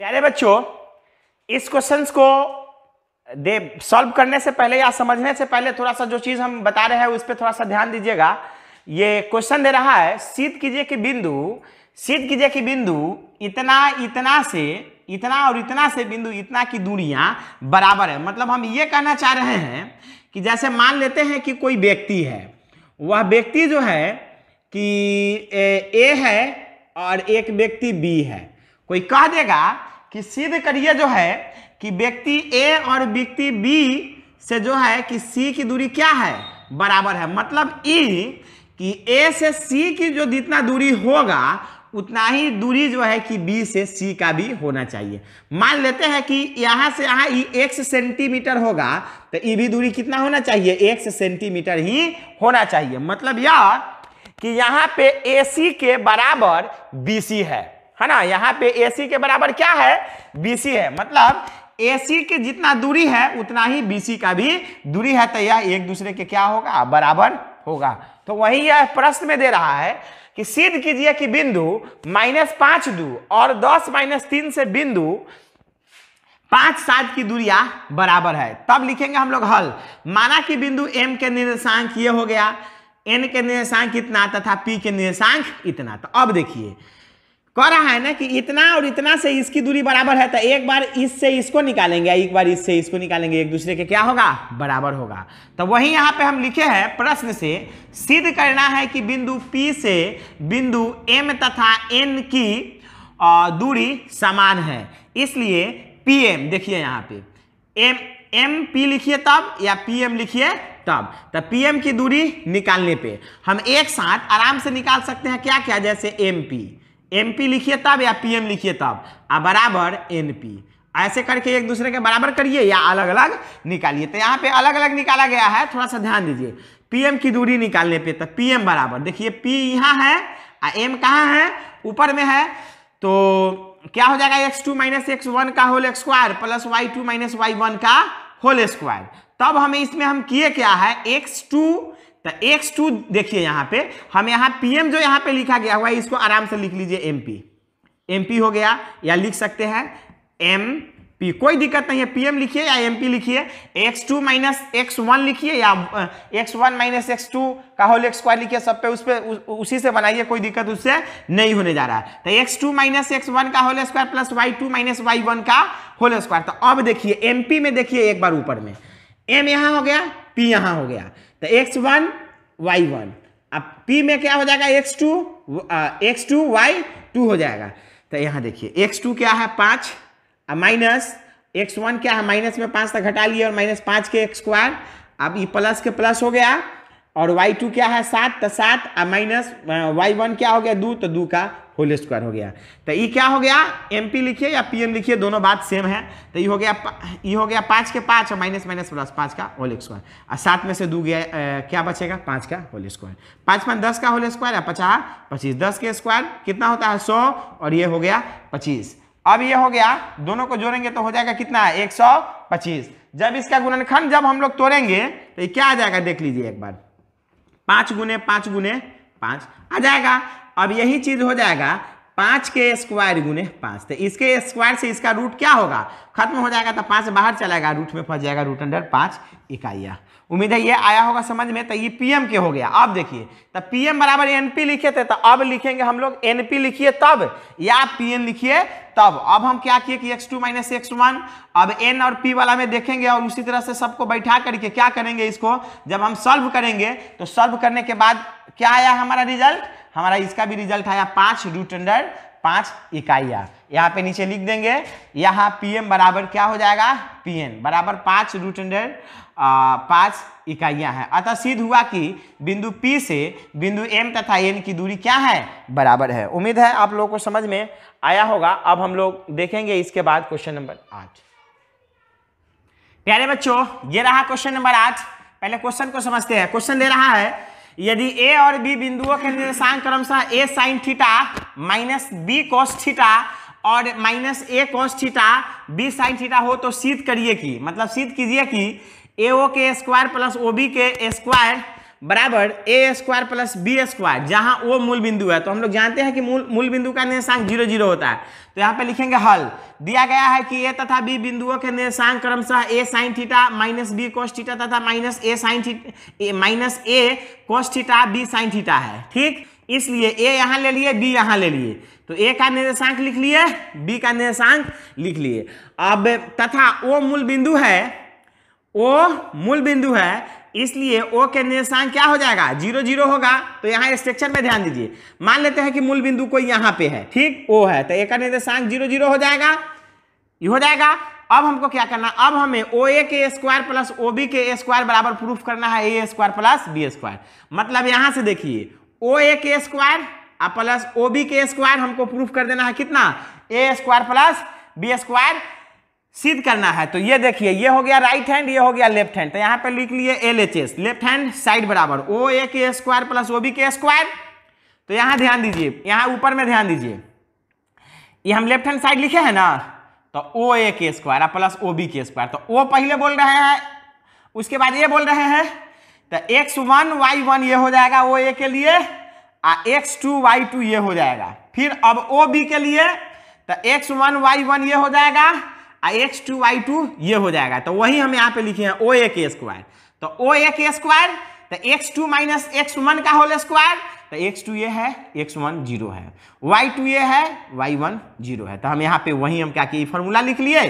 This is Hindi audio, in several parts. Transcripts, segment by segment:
प्यारे बच्चों इस क्वेश्चन को दे सॉल्व करने से पहले या समझने से पहले थोड़ा सा जो चीज़ हम बता रहे हैं उस पर थोड़ा सा ध्यान दीजिएगा ये क्वेश्चन दे रहा है सीध कीजिए कि बिंदु सीध कीजिए कि बिंदु इतना इतना से इतना और इतना से बिंदु इतना की दूरियां बराबर है मतलब हम ये कहना चाह रहे हैं कि जैसे मान लेते हैं कि कोई व्यक्ति है वह व्यक्ति जो है कि ए है और एक व्यक्ति बी है कोई कह देगा कि सिद्ध करिए जो है कि व्यक्ति ए और व्यक्ति बी से जो है कि सी की दूरी क्या है बराबर है मतलब ई कि ए से सी की जो जितना दूरी होगा उतना ही दूरी जो है कि बी से सी का भी होना चाहिए मान लेते हैं कि यहाँ से यहाँ ई एक सेंटीमीटर होगा तो ई भी दूरी कितना होना चाहिए एक सेंटीमीटर ही होना चाहिए मतलब यह कि यहाँ पे ए सी के बराबर बी सी है है ना यहाँ पे ए के बराबर क्या है बी है मतलब सी के जितना दूरी है उतना ही बी का भी दूरी है तो यह एक दूसरे के क्या होगा बराबर होगा तो वही यह प्रश्न में दे रहा है कि सिद्ध कीजिए कि बिंदु माइनस पांच दू और दस माइनस तीन से बिंदु पांच सात की दूरिया बराबर है तब लिखेंगे हम लोग हल माना कि बिंदु एम के निर्देशांक ये हो गया एन के निर्देशांक इतना तथा पी के निर्देशांक इतना तो अब देखिए कह रहा है ना कि इतना और इतना से इसकी दूरी बराबर है तो एक बार इससे इसको निकालेंगे एक बार इससे इसको निकालेंगे एक दूसरे के क्या होगा बराबर होगा तो वही यहाँ पे हम लिखे हैं प्रश्न से सिद्ध करना है कि बिंदु P से बिंदु M तथा N की दूरी समान है इसलिए पी एम देखिए यहाँ पे एम एम पी लिखिए तब या पी एम लिखिए तब तो पीएम की दूरी निकालने पे हम एक साथ आराम से निकाल सकते हैं क्या क्या जैसे एम पी एमपी लिखिए तब या पीएम लिखिए तब आ बराबर एनपी ऐसे करके एक दूसरे के बराबर करिए या अलग अलग निकालिए तो यहाँ पे अलग अलग निकाला गया है थोड़ा सा ध्यान दीजिए पीएम की दूरी निकालने पे तो पीएम बराबर देखिए पी यहाँ है आ एम कहाँ है ऊपर में है तो क्या हो जाएगा x two minus x one का whole square plus y two minus y one का होल स्क्वायर तब हमें इसमें हम किए क्या है एक्स टू तो X2 देखिए यहाँ पे हम यहाँ PM जो यहाँ पे लिखा गया हुआ है इसको आराम से लिख लीजिए MP MP हो गया या लिख सकते हैं एम पी कोई दिक्कत नहीं है पीएम लिखिए या एमपी लिखिए x two minus x one लिखिए या x one minus x two का होल एक्स स्क्वायर लिखिए सब पे उस पर उसी से बनाइए कोई दिक्कत उससे नहीं होने जा रहा है तो x two minus x one का whole square plus y two minus y one का होल स्क्वायर तो अब देखिए एमपी में देखिए एक बार ऊपर में एम यहाँ हो गया पी यहाँ हो गया तो एक्स वन वाई वन अब पी में क्या हो जाएगा x two x two y two हो जाएगा तो यहाँ देखिए एक्स टू क्या है पाँच और माइनस एक्स वन क्या है माइनस में पाँच तक तो घटा लिए और माइनस पाँच के एक्स स्क्वायर अब ये प्लस के प्लस हो गया और वाई टू क्या है सात तो सात और माइनस वाई वन क्या हो गया दो तो दो का होल स्क्वायर हो गया तो ये क्या हो गया एम पी लिखिए या पी एम लिखिए दोनों बात सेम है तो ये हो गया ये हो गया पाँच के पाँच और माइनस माइनस प्लस पाँच का होल स्क्वायर और सात में से दो गया आ, क्या बचेगा पाँच का होल स्क्वायर पाँच पाँच दस का होल स्क्वायर या पचास पच्चीस दस के स्क्वायर कितना होता है सौ और ये हो गया पच्चीस अब ये हो गया दोनों को जोड़ेंगे तो हो जाएगा कितना एक सौ पच्चीस जब इसका गुणनखंड जब हम लोग तोड़ेंगे तो ये क्या आ जाएगा देख लीजिए एक बार पाँच गुने पाँच गुने पाँच आ जाएगा अब यही चीज हो जाएगा पाँच के स्क्वायर गुने पाँच तो इसके स्क्वायर से इसका रूट क्या होगा खत्म हो जाएगा तो पाँच बाहर चलाएगा रूट में फंस जाएगा रूट अंडर पाँच इकाइया उम्मीद है ये आया होगा समझ में तो ये पीएम के हो गया अब देखिए तो पीएम बराबर एनपी लिखे थे तो अब लिखेंगे हम लोग एनपी लिखिए तब या पीएन लिखिए तब अब हम क्या किए कि x two minus x one अब एन और पी वाला में देखेंगे और उसी तरह से सबको बैठा करके क्या करेंगे इसको जब हम सॉल्व करेंगे तो सॉल्व करने के बाद क्या आया हमारा रिजल्ट हमारा इसका भी रिजल्ट आया पांच रूट अंडर पांच इकाइया यहाँ पे नीचे लिख देंगे यहाँ पीएम बराबर क्या हो जाएगा पीएन बराबर पांच रूट अंडर पांच इकाइयाँ हैं अतः सिद्ध हुआ कि बिंदु पी से बिंदु एम तथा एन की दूरी क्या है बराबर है उम्मीद है आप लोगों को समझ में आया होगा अब हम लोग देखेंगे इसके बाद क्वेश्चन नंबर आठ प्यारे बच्चों ये रहा क्वेश्चन नंबर आठ पहले क्वेश्चन को समझते हैं क्वेश्चन दे रहा है यदि ए और बी बिंदुओं के निर्देशांक क्रमशः A sine theta minus B cos theta और minus A cos theta B sine theta हो तो सिद्ध करिए कि मतलब सिद्ध कीजिए कि ए ओ के स्क्वायर प्लस ओ बी के स्क्वायर बराबर A square plus B square जहाँ वो मूल बिंदु है तो हम लोग जानते हैं कि मूल मूल बिंदु का निर्देशांक जीरो जीरो होता है तो यहाँ पे लिखेंगे हल दिया गया है कि ए तथा बी बिंदुओं के निर्देशांक क्रमशः A sine theta minus B cos theta तथा minus A sine theta minus A cos theta B sine theta है ठीक इसलिए ए यहाँ ले लिए बी यहाँ ले लिए तो ए का निर्देशांक लिख लिए बी का निर्देशांक लिख लिए अब तथा वो मूल बिंदु है वो मूल बिंदु है इसलिए ओ के निर्देशांक क्या हो जाएगा जीरो जीरो होगा तो यहाँ स्ट्रक्चर में ध्यान दीजिए मान लेते हैं कि मूल बिंदु कोई यहाँ पे है ठीक ओ है तो एक निर्देशांक जीरो जीरो हो जाएगा ये हो जाएगा अब हमको क्या करना अब हमें ओ ए के स्क्वायर प्लस ओ बी के स्क्वायर बराबर प्रूफ करना है A square plus B square मतलब यहाँ से देखिए ओ ए के स्क्वायर और प्लस ओ बी के स्क्वायर हमको प्रूफ कर देना है कितना A square plus B square सिद्ध करना है तो ये देखिए ये हो गया राइट हैंड ये हो गया लेफ्ट हैंड तो यहाँ पे लिख लिए L H S left hand side बराबर ओ ए के स्क्वायर प्लस ओ बी के स्क्वायर तो यहाँ ध्यान दीजिए यहाँ ऊपर में ध्यान दीजिए ये हम लेफ्ट हैंड साइड लिखे हैं ना तो ओ ए के स्क्वायर प्लस ओ बी के स्क्वायर तो ओ पहले बोल रहे हैं उसके बाद ये बोल रहे हैं तो एक्स वन वाई वन ये हो जाएगा ओ ए के लिए आ एक्स टू वाई टू ये हो जाएगा फिर अब ओ बी के लिए तो एक्स वन वाई वन ये हो जाएगा एक्स टू वाई टू ये हो जाएगा तो वही हम यहाँ पे लिखे हैं ओ ए के स्क्वायर तो ओ ए के स्क्वायर तो x two minus x one का होल स्क्वायर तो एक्स टू ये है एक्स वन जीरो है वाई टू ये है वाई वन जीरो है तो हम यहाँ पे वही हम क्या किए फॉर्मूला लिख लिए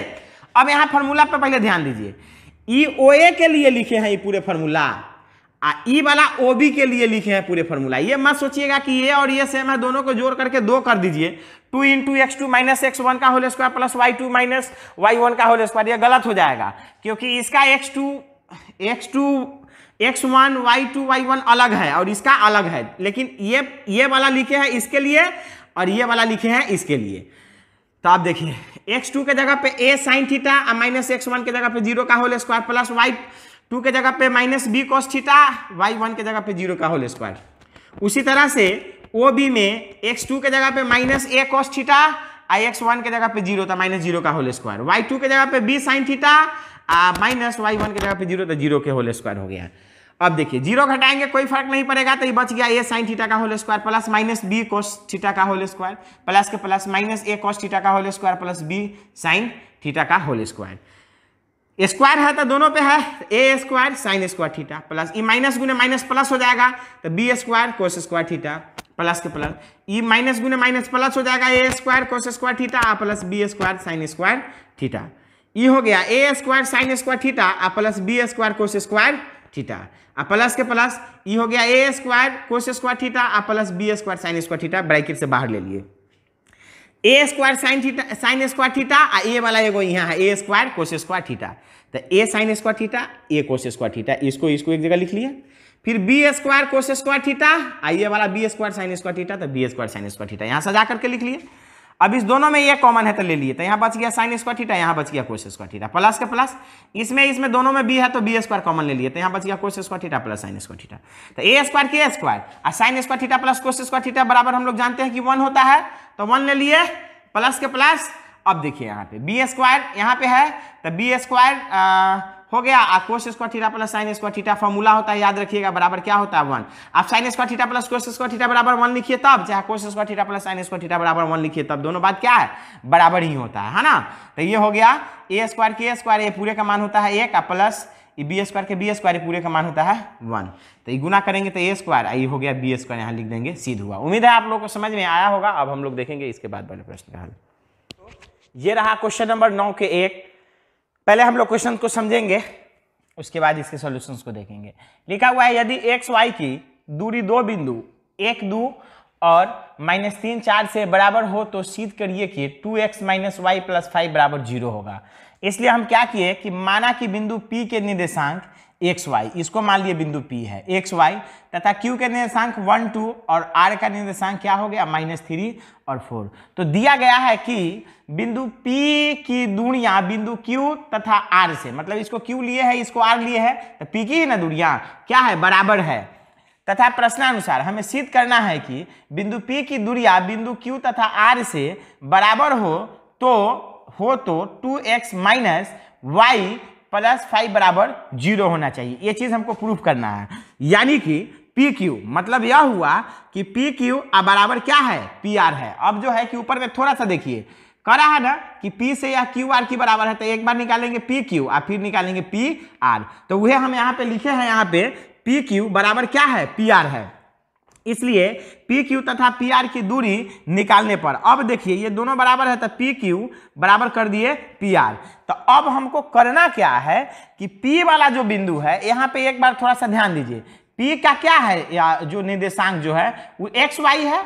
अब यहाँ फॉर्मूला पे पहले ध्यान दीजिए ई ओ ए के लिए लिखे हैं ये पूरे फॉर्मूला आ ई वाला ओ बी के लिए लिखे हैं पूरे फॉर्मूला ये मत सोचिएगा कि ये और ये सेम है दोनों को जोड़ करके दो कर दीजिए two into x two minus x one का whole square plus y two minus y one का होल स्क्वायर ये गलत हो जाएगा क्योंकि इसका x two x two x one y two y one अलग है और इसका अलग है लेकिन ये ये वाला लिखे हैं इसके लिए और ये वाला लिखे हैं इसके लिए तो आप देखिए एक्स टू के जगह पे A sine theta minus x one के जगह पे जीरो का whole square plus y two के जगह पे minus B cos theta y one के जगह पे जीरो का होल स्क्वायर उसी तरह से ओ बी में एक्स टू के जगह पे माइनस ए कॉस थीटा आई एक्स वन के जगह पे जीरो था माइनस जीरो का होल स्क्वायर वाई टू के जगह पे B sine theta minus y one के जगह पे जीरो था जीरो के होल स्क्वायर हो गया अब देखिए जीरो घटाएंगे कोई फर्क नहीं पड़ेगा तो ये बच गया ए साइन थीटा का whole square plus minus B cos theta का होल स्क्वायर प्लस के plus minus A cos theta का whole square plus B sine theta का होल स्क्वायर स्क्वायर है तो दोनों पे है A square sine square theta plus ई माइनस गुने माइनस प्लस हो जाएगा तो B square cos square theta plus के प्लस ई माइनस गुने माइनस प्लस हो जाएगा ए स्क्वायर कोस स्क्वायर थीटा आ plus B square sine square theta ये हो गया A square sine square theta आ plus B square cos square theta आ प्लस के प्लस ये e हो गया A square cos square theta आ plus B square sine square theta bracket से बाहर ले लिए A square sine theta sine square theta आ ए वाला एगो यहाँ है A square cos square theta तो A sine square theta A cos square theta इसको इसको एक जगह लिख लिया फिर B square cos square theta आ ये वाला B square sine square theta तो B square sine square theta यहाँ सजा करके लिख लिए अब इस दोनों में ये कॉमन है तो ले लिए तो यहाँ बच गया साइन स्क्वायर थीटा यहाँ बच गया कोश स्क्वायर थीटा प्लस के प्लस इसमें इसमें दोनों में बी है तो बी स्क्वायर कॉमन ले लिए तो यहाँ बच गया cos square theta plus sine square theta तो ए स्क्वायर के स्क्वायर और sine square theta plus cos square theta बराबर हम लोग जानते हैं कि वन होता है तो वन ले लिए प्लस के प्लस अब देखिए यहाँ पे बी स्क्वायर यहाँ पे है तो बी स्क्वायर हो गया और cos square theta plus sine square theta formula होता है याद रखिएगा बराबर क्या होता है वन आप sine square theta plus cos square theta बराबर वन लिखिए तब चाहे cos square theta plus sine square theta बराबर वन लिखिए तब दोनों बात क्या है बराबर ही होता है है ना तो ये हो गया ए स्क्वायर के स्क्वायर ये पूरे का मान होता है एक प्लस ये बी स्क्वायर के बी स्क्वायर पूरे का मान होता है वन तो ये गुना करेंगे तो ए स्क्वायर ये हो गया बी स्क्वायर यहाँ लिख देंगे सीध हुआ उम्मीद है आप लोगों को समझ में आया होगा अब हम लोग देखेंगे इसके बाद वाले प्रश्न का हल ये रहा क्वेश्चन नंबर नौ के एक पहले हम लोग क्वेश्चन को समझेंगे उसके बाद इसके सोल्यूशन को देखेंगे लिखा हुआ है यदि एक्स वाई की दूरी दो बिंदु एक दो और माइनस तीन चार से बराबर हो तो सीध करिए कि two x minus y plus five बराबर जीरो होगा इसलिए हम क्या किए कि माना कि बिंदु P के निर्देशांक एक्स वाई इसको मान लिए बिंदु P है एक्स वाई तथा Q के निर्देशांक वन टू और R का निर्देशांक क्या हो गया माइनस थ्री और फोर तो दिया गया है कि बिंदु P की दूरियां बिंदु Q तथा R से मतलब इसको Q लिए है इसको R लिए है तो P की ही ना दूरियां क्या है बराबर है तथा प्रश्नानुसार हमें सिद्ध करना है कि बिंदु पी की दूरिया बिंदु क्यू तथा आर से बराबर हो तो हो तो two x minus y plus five बराबर जीरो होना चाहिए ये चीज़ हमको प्रूफ करना है यानी कि पी क्यू मतलब यह हुआ कि पी क्यू अब बराबर क्या है पी आर है अब जो है कि ऊपर में थोड़ा सा देखिए करा है ना कि P से या क्यू आर की बराबर है तो एक बार निकालेंगे पी क्यू और फिर निकालेंगे पी आर तो वह हम यहाँ पे लिखे हैं यहाँ पे पी क्यू बराबर क्या है पी आर है इसलिए पी क्यू तथा पी आर की दूरी निकालने पर अब देखिए ये दोनों बराबर है तो पी क्यू बराबर कर दिए पी आर तो अब हमको करना क्या है कि पी वाला जो बिंदु है यहाँ पे एक बार थोड़ा सा ध्यान दीजिए पी का क्या है या जो निर्देशांक जो है वो एक्स वाई है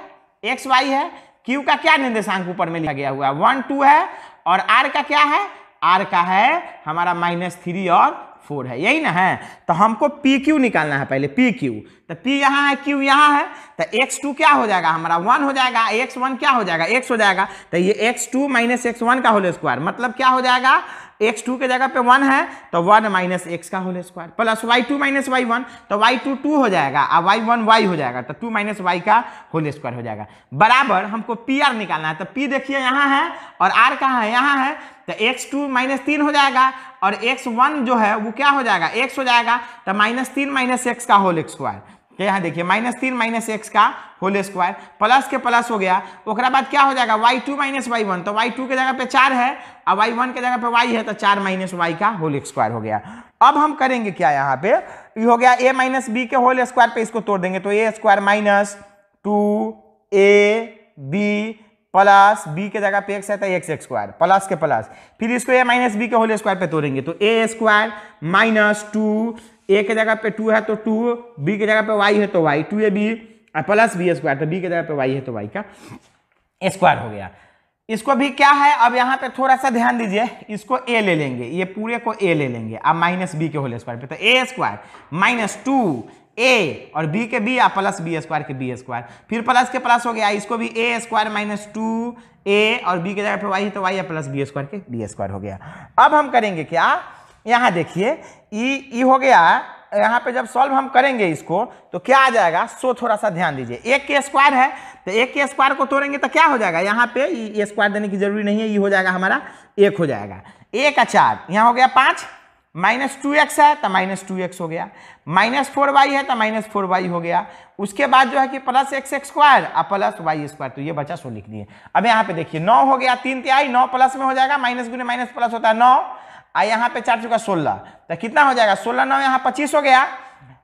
एक्स वाई है क्यू का क्या निर्देशांक ऊपर में लिया गया हुआ है वन टू है और आर का क्या है आर का है हमारा माइनस थ्री और फोर है यही ना है तो हमको पी क्यू निकालना है पहले पी क्यू तो पी यहाँ है क्यू यहाँ है तो एक्स टू क्या हो जाएगा हमारा वन हो जाएगा एक्स वन क्या हो जाएगा एक्स हो जाएगा तो ये x two minus x one का होल स्क्वायर मतलब क्या हो जाएगा एक्स टू के जगह पे वन है तो वन माइनस एक्स का whole square plus y two minus y one तो वाई टू टू हो जाएगा और वाई वन वाई हो जाएगा तो टू माइनस वाई का होल स्क्वायर हो जाएगा बराबर हमको पी आर निकालना है तो पी देखिए यहाँ है और आर कहाँ है यहाँ है तो एक्स टू माइनस तीन हो जाएगा और एक्स वन जो है वो क्या हो जाएगा एक्स हो जाएगा तो माइनस तीन माइनस एक्स का होल स्क्वायर तो यहाँ देखिए माइनस तीन माइनस एक्स का होल स्क्वायर प्लस के प्लस हो गया ओकरा बाद क्या हो जाएगा y two minus y one तो वाई टू के जगह पे चार है और वाई वन के जगह पे वाई है तो चार माइनस वाई का होल स्क्वायर हो गया अब हम करेंगे क्या यहाँ पे ये हो गया ए माइनस बी के होल स्क्वायर पे इसको तोड़ देंगे तो A square minus two A B plus B के जगह पे एक्स है तो एक्स स्क्वायर प्लस के प्लस फिर इसको ए माइनस बी के होल स्क्वायर पे तोड़ेंगे तो A square minus two A के जगह पे टू है तो टू बी के जगह पे वाई है तो y two A B plus B square तो बी के जगह पे वाई है तो वाई का स्क्वायर हो गया इसको भी क्या है अब यहाँ पे थोड़ा सा ध्यान दीजिए इसको ए ले लेंगे ये पूरे को ए ले लेंगे अब माइनस बी के होल स्क्वायर पे तो A square minus two A और बी के बी या प्लस बी स्क्वायर के बी स्क्वायर फिर प्लस के प्लस हो गया इसको भी A square minus two A और बी के जगह पे वाई है तो वाई या प्लस बी स्क्वायर के बी स्क्वायर हो गया अब हम करेंगे क्या यहाँ देखिए ई ई हो गया यहाँ पे जब सॉल्व हम करेंगे इसको तो क्या आ जाएगा सो थोड़ा सा ध्यान दीजिए एक के स्क्वायर है तो एक के स्क्वायर को तोड़ेंगे तो क्या हो जाएगा यहाँ पे स्क्वायर देने की जरूरी नहीं है ये हो जाएगा हमारा एक हो जाएगा एक का चार यहाँ हो गया पाँच माइनस टू एक्स है तो माइनस टू एक्स हो गया माइनस फोर वाई है तो माइनस फोर वाई हो गया उसके बाद जो है कि प्लस एक्स स्क्वायर और प्लस वाई स्क्वायर तो ये बचा सो लिख दिए अब यहाँ पे देखिए नौ हो गया तीन तिहाई नौ प्लस में हो जाएगा माइनस गुने माइनस प्लस होता है नौ आ यहाँ पे चार चौका सोलह तो कितना हो जाएगा सोलह नौ यहाँ पच्चीस हो गया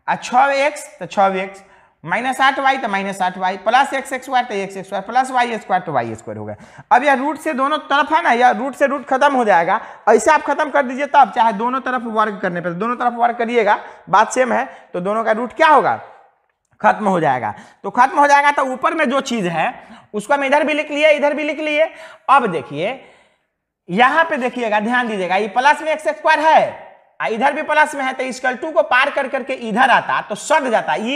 आ छ एक्स तो छः एक्स माइनस आठ वाई तो माइनस आठ वाई प्लस एक्स स्क्वायर तो x square plus y square तो वाई स्क्वायर हो गया अब यह रूट से दोनों तरफ है ना यह रूट से रूट खत्म हो जाएगा ऐसे आप खत्म कर दीजिए तब चाहे दोनों तरफ वर्ग करने पर दोनों तरफ वर्ग करिएगा बात सेम है तो दोनों का रूट क्या होगा खत्म हो जाएगा तो खत्म हो जाएगा तो ऊपर में जो चीज़ है उसको हम इधर भी लिख लिए इधर भी लिख लिए अब देखिए यहां पे देखिएगा ध्यान दीजिएगा ये प्लस में एक्स स्क्वायर है इधर भी प्लस में है तो इसकल टू को पार कर करके इधर आता तो सट जाता ये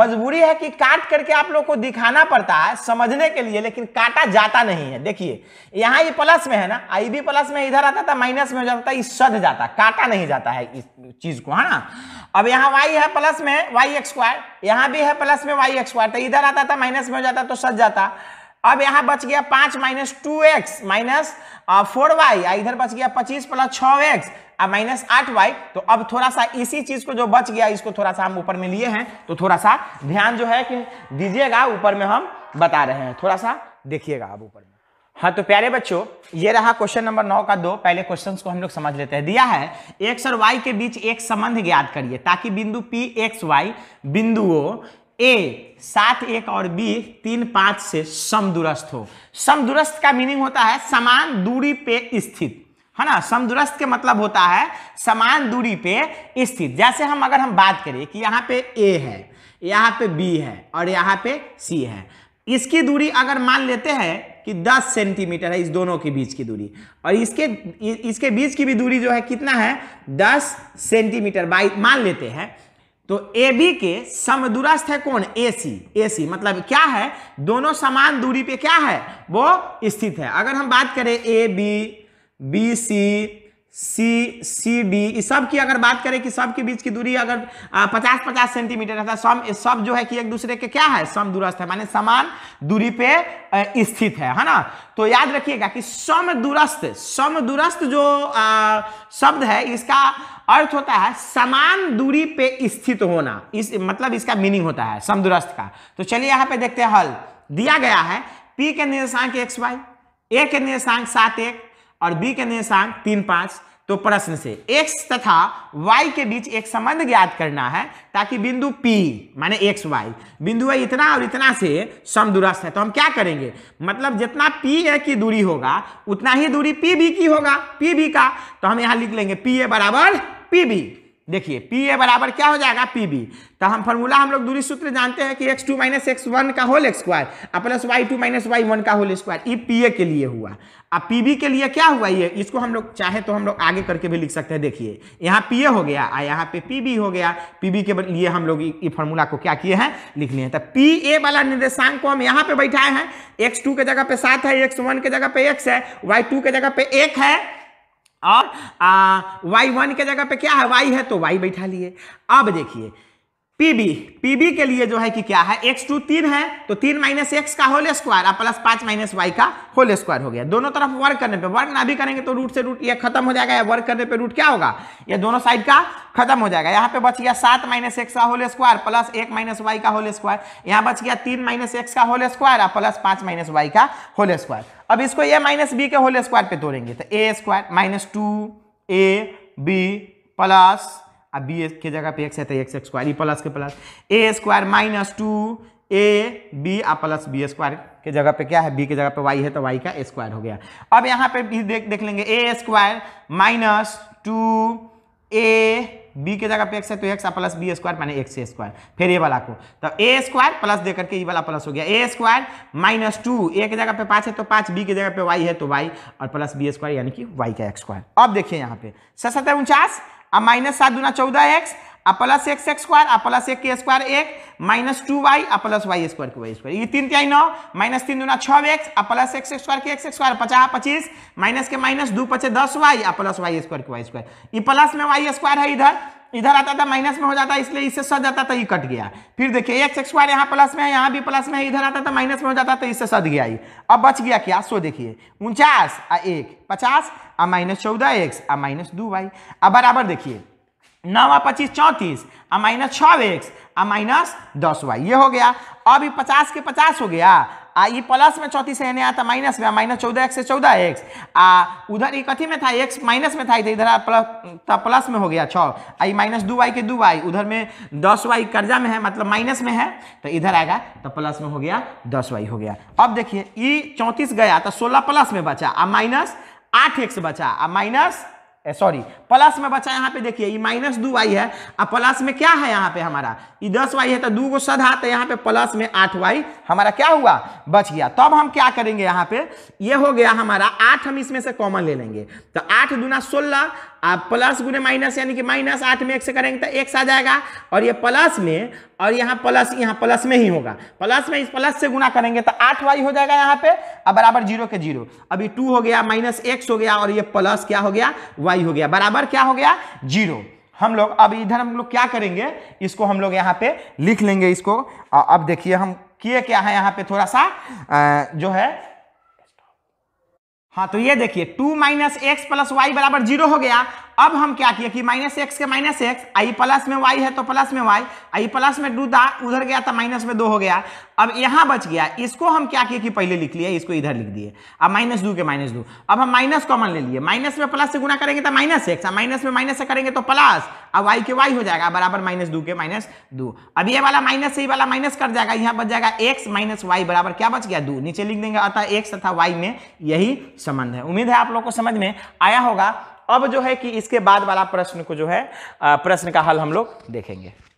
मजबूरी है कि काट करके आप लोग को दिखाना पड़ता है समझने के लिए लेकिन काटा जाता नहीं है देखिए यहाँ ये प्लस में है ना आई भी प्लस में इधर आता था माइनस में हो जाता ये सट जाता काटा नहीं जाता है इस चीज को है ना अब यहाँ वाई है प्लस में वाई एक्सक्वायर यहाँ भी है प्लस में वाई एक्सक्वायर तो इधर आता था माइनस में हो जाता तो सट जाता अब यहां बच गया पांच minus two x minus four y इधर बच गया पच्चीस प्लस छ एक्स माइनस आठ वाई तो अब थोड़ा सा इसी चीज को जो बच गया इसको थोड़ा सा हम ऊपर में लिए हैं तो थोड़ा सा ध्यान जो है कि दीजिएगा ऊपर में हम बता रहे हैं थोड़ा सा देखिएगा आप ऊपर में हाँ तो प्यारे बच्चों ये रहा क्वेश्चन नंबर नौ का दो पहले क्वेश्चन को हम लोग समझ लेते हैं दिया है एक्स और वाई के बीच एक संबंध ज्ञात करिए ताकि बिंदु पी एक्स वाई बिंदुओं ए सात एक और बी तीन पांच से समदूरस्थ हो समदूरस्थ का मीनिंग होता है समान दूरी पे स्थित है ना समदूरस्थ के मतलब होता है समान दूरी पे स्थित जैसे हम अगर हम बात करें कि यहाँ पे ए है यहाँ पे बी है और यहाँ पे सी है इसकी दूरी अगर मान लेते हैं कि 10 सेंटीमीटर है इस दोनों के बीच की दूरी और इसके इसके बीच की भी दूरी जो है कितना है 10 सेंटीमीटर बाई मान लेते हैं तो ए बी के समदूरस्थ है कौन ए सी ए सी मतलब क्या है दोनों समान दूरी पे क्या है वो स्थित है अगर हम बात करें A B B C C C D इस सब की अगर बात करें कि सब के बीच की दूरी अगर पचास पचास सेंटीमीटर रहता है तो सब सब जो है कि एक दूसरे के क्या है सम दूरस्थ है माने समान दूरी पे स्थित है है ना तो याद रखिएगा कि सम दूरस्थ सम दूरस्थ जो आ, शब्द है इसका अर्थ होता है समान दूरी पे स्थित होना इस मतलब इसका मीनिंग होता है समदुरस्थ का तो चलिए यहाँ पे देखते हैं हल दिया गया है पी के निर्देशांक एक्स वाई ए के निर्देशांक सात एक और बी के निर्देशांक तीन पांच तो प्रश्न से x तथा y के बीच एक संबंध ज्ञात करना है ताकि बिंदु P माने एक्स वाई बिंदु है इतना और इतना से समदूरस्थ है तो हम क्या करेंगे मतलब जितना पी ए की दूरी होगा उतना ही दूरी पी भी की होगा पी भी का तो हम यहां लिख लेंगे पी ए बराबर पी बी देखिए पी ए बराबर क्या हो जाएगा पी बी तो हम फॉर्मूला हम लोग दूरी सूत्र जानते हैं कि x two minus x one का होल स्क्वायर और plus y two minus y one का होल स्क्वायर ये पी ए के लिए हुआ अब पी बी के लिए क्या हुआ ये इसको हम लोग चाहे तो हम लोग आगे करके भी लिख सकते हैं देखिए यहाँ पी ए हो गया और यहाँ पे पी बी हो गया पी बी के लिए हम लोग ये फॉर्मूला को क्या किए हैं लिख लिए हैं तो पी ए वाला निर्देशांक को हम यहाँ पे बैठाए हैं एक्स टू के जगह पे सात है एक्स वन के जगह पे एक्स है वाई टू के जगह पे एक है और वाई वन के जगह पे क्या है वाई है तो वाई बैठा लिए अब देखिए पीबी पीबी के लिए जो है कि क्या है एक्स टू तीन है तो तीन माइनस एक्स का होल स्क्वायर और प्लस पांच माइनस वाई का होल स्क्वायर हो गया दोनों तरफ वर्क करने पे वर्क ना भी करेंगे तो रूट से रूट ये खत्म हो जाएगा या वर्क करने पे रूट क्या होगा ये दोनों साइड का खत्म हो जाएगा यहाँ पे बच गया सात माइनस एक्स का होल स्क्वायर प्लस एक माइनस वाई का होल स्क्वायर यहाँ बच गया तीन माइनस एक्स का होल स्क्वायर और प्लस पांच माइनस वाई का होल स्क्वायर अब इसको ए माइनस बी के होल स्क्वायर पे तोड़ेंगे तो A square minus two A B plus आ बी के जगह पे एक्स है तो एक्स स्क्वायर ई प्लस के plus A square minus two A B आ प्लस बी स्क्वायर के जगह पे क्या है बी के जगह पे वाई है तो वाई का स्क्वायर हो गया अब यहाँ पे भी देख देख लेंगे A square minus two A B के जगह पे एक्स है तो एक्स प्लस बी स्क्वायर मैंने एक्स स्क्वायर फिर ये वाला को तो ए स्क्वायर प्लस देकर करके ये वाला प्लस हो गया A square minus two A के जगह पे पाँच है तो पाँच बी के जगह पे वाई है तो वाई और प्लस बी स्क्वायर यानी कि वाई का एक्स स्क्वायर अब देखिए यहाँ पे सत्तर उनचास माइनस सात दुना चौदह एक्स आ प्लस एक्स एक्स स्क्वायर आ प्लस एक के स्क्वायर एक माइनस टू वाई आ प्लस वाई स्क्वायर के वाई स्क्वायर ये तीन त्याई नौ माइनस तीन दुना छः एक्स आ प्लस एक्स स्क्वायर के एक्स स्क्वायर पचास पच्चीस माइनस के माइनस दो पचे दस वाई आ प्लस वाई स्क्वायर के वाई स्क्वायर ये प्लस में वाई स्क्वायर है इधर इधर आता था माइनस में हो जाता इसलिए इससे सद जाता था ये कट गया फिर देखिए एक्स स्क्वायर यहाँ प्लस में है यहाँ भी प्लस में है इधर आता था माइनस में हो जाता तो इससे सद गया ये अब बच गया क्या सो देखिए उनचास आ एक पचास आ माइनस चौदह एक्स आ माइनस दू वाई आ बराबर देखिए नौ आ पच्चीस चौंतीस आ माइनस छः एक्स आ माइनस दस वाई ये हो गया अब ये पचास के पचास हो गया आ ये प्लस में चौंतीस है आता माइनस में माइनस चौदह एक्स से चौदह एक्स आ उधर ये कथी में था एक्स माइनस में था इधर प्लस प्लस में हो गया छः आ ये माइनस दू वाई के दू वाई उधर में दस वाई कर्जा में है मतलब माइनस में है तो इधर आएगा तो प्लस में हो गया दस वाई हो गया अब देखिए ये चौंतीस गया तो सोलह प्लस में बचा आ माइनस आठ एक्स बचा अब माइनस सॉरी प्लस में बचा यहाँ पे देखिए ये माइनस दो वाई है अब प्लस में क्या है यहाँ पे हमारा ये दस वाई है तो दो गो सधा तो यहाँ पे प्लस में आठ वाई हमारा क्या हुआ बच गया तब तो हम क्या करेंगे यहाँ पे ये यह हो गया हमारा आठ हम इसमें से कॉमन ले लेंगे तो आठ दूना सोलह आप प्लस गुने माइनस यानी कि माइनस आठ में एक से करेंगे तो एक्स आ जाएगा और ये प्लस में और यहाँ प्लस यहाँ प्लस में ही होगा प्लस में इस प्लस से गुना करेंगे तो आठ वाई हो जाएगा यहाँ पे अब बराबर जीरो के जीरो अभी टू हो गया माइनस एक्स हो गया और ये प्लस क्या हो गया वाई हो गया बराबर क्या हो गया जीरो हम लोग अब इधर हम लोग क्या करेंगे इसको हम लोग यहाँ पे लिख लेंगे इसको अब देखिए हम किए क्या है यहाँ पे थोड़ा सा जो है हाँ तो ये देखिए two minus x plus y बराबर जीरो हो गया अब हम क्या किया कि माइनस एक्स के माइनस एक्स आई प्लस में वाई है तो प्लस में वाई आई प्लस में टू था उधर गया था तो माइनस में दो हो गया अब यहां बच गया इसको हम क्या किए कि पहले लिख लिया इसको इधर लिख दिए अब माइनस दो के माइनस दो अब हम माइनस कॉमन ले लिए माइनस में प्लस से गुना करेंगे तो माइनस एक्स माइनस में माइनस से करेंगे तो प्लस अब वाई के वाई हो जाएगा बराबर माइनस दो के माइनस दो अब ये वाला माइनस से वाला माइनस कर जाएगा यहाँ बच जाएगा एक्स माइनस वाई बराबर क्या बच गया दो नीचे लिख देंगे अतः एक्स तथा वाई में यही संबंध है उम्मीद है आप लोग को समझ में आया होगा अब जो है कि इसके बाद वाला प्रश्न को जो है प्रश्न का हल हम लोग देखेंगे